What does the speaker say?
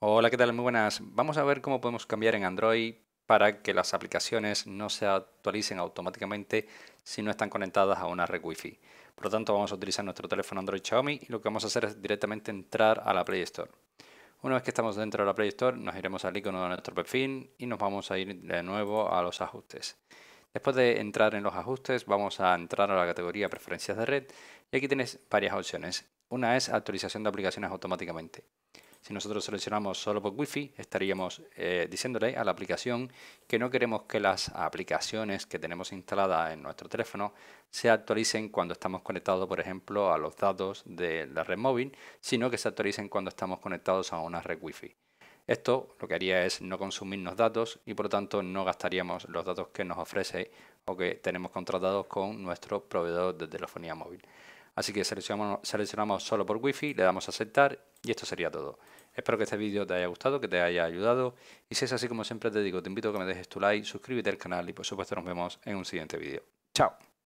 Hola, ¿qué tal? Muy buenas. Vamos a ver cómo podemos cambiar en Android para que las aplicaciones no se actualicen automáticamente si no están conectadas a una red Wi-Fi. Por lo tanto, vamos a utilizar nuestro teléfono Android Xiaomi y lo que vamos a hacer es directamente entrar a la Play Store. Una vez que estamos dentro de la Play Store, nos iremos al icono de nuestro perfil y nos vamos a ir de nuevo a los ajustes. Después de entrar en los ajustes, vamos a entrar a la categoría preferencias de red y aquí tienes varias opciones. Una es actualización de aplicaciones automáticamente. Si nosotros seleccionamos solo por Wi-Fi, estaríamos eh, diciéndole a la aplicación que no queremos que las aplicaciones que tenemos instaladas en nuestro teléfono se actualicen cuando estamos conectados, por ejemplo, a los datos de la red móvil, sino que se actualicen cuando estamos conectados a una red Wi-Fi. Esto lo que haría es no consumirnos datos y por lo tanto no gastaríamos los datos que nos ofrece o que tenemos contratados con nuestro proveedor de telefonía móvil. Así que seleccionamos, solo por Wi-Fi, le damos a aceptar y esto sería todo. Espero que este vídeo te haya gustado, que te haya ayudado y si es así como siempre te digo, te invito a que me dejes tu like, suscríbete al canal y por supuesto nos vemos en un siguiente vídeo. ¡Chao!